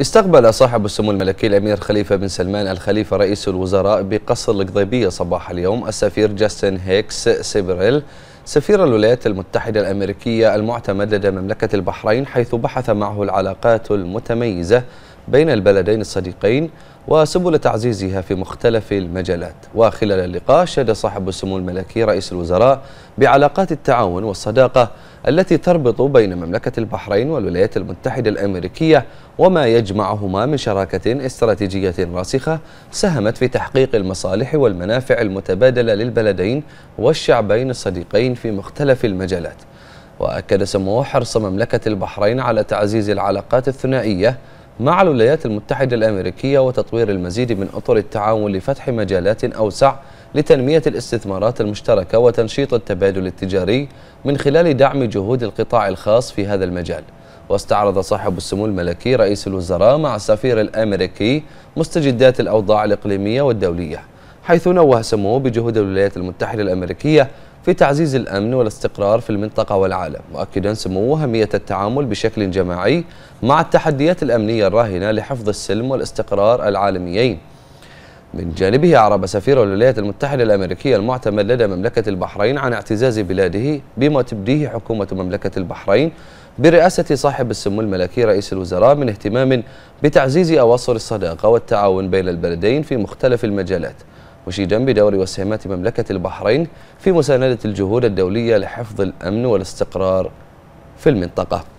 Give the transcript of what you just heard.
استقبل صاحب السمو الملكي الأمير خليفة بن سلمان الخليفة رئيس الوزراء بقصر القضيبية صباح اليوم السفير جاستن هيكس سيبريل سفير الولايات المتحدة الأمريكية المعتمد لدى مملكة البحرين حيث بحث معه العلاقات المتميزة بين البلدين الصديقين وسبل تعزيزها في مختلف المجالات وخلال اللقاء شاد صاحب السمو الملكي رئيس الوزراء بعلاقات التعاون والصداقة التي تربط بين مملكة البحرين والولايات المتحدة الأمريكية وما يجمعهما من شراكة استراتيجية راسخة ساهمت في تحقيق المصالح والمنافع المتبادلة للبلدين والشعبين الصديقين في مختلف المجالات وأكد سموه حرص مملكة البحرين على تعزيز العلاقات الثنائية مع الولايات المتحدة الأمريكية وتطوير المزيد من أطر التعاون لفتح مجالات أوسع لتنمية الاستثمارات المشتركة وتنشيط التبادل التجاري من خلال دعم جهود القطاع الخاص في هذا المجال واستعرض صاحب السمو الملكي رئيس الوزراء مع السفير الأمريكي مستجدات الأوضاع الإقليمية والدولية حيث نوه سموه بجهود الولايات المتحدة الأمريكية في تعزيز الأمن والاستقرار في المنطقة والعالم مؤكدا سموه أهمية التعامل بشكل جماعي مع التحديات الأمنية الراهنة لحفظ السلم والاستقرار العالميين من جانبه أعرب سفير الولايات المتحدة الأمريكية المعتمد لدى مملكة البحرين عن اعتزاز بلاده بما تبديه حكومة مملكة البحرين برئاسة صاحب السمو الملكي رئيس الوزراء من اهتمام بتعزيز أواصر الصداقة والتعاون بين البلدين في مختلف المجالات مشيدا بدور وساهمات مملكة البحرين في مساندة الجهود الدولية لحفظ الأمن والاستقرار في المنطقة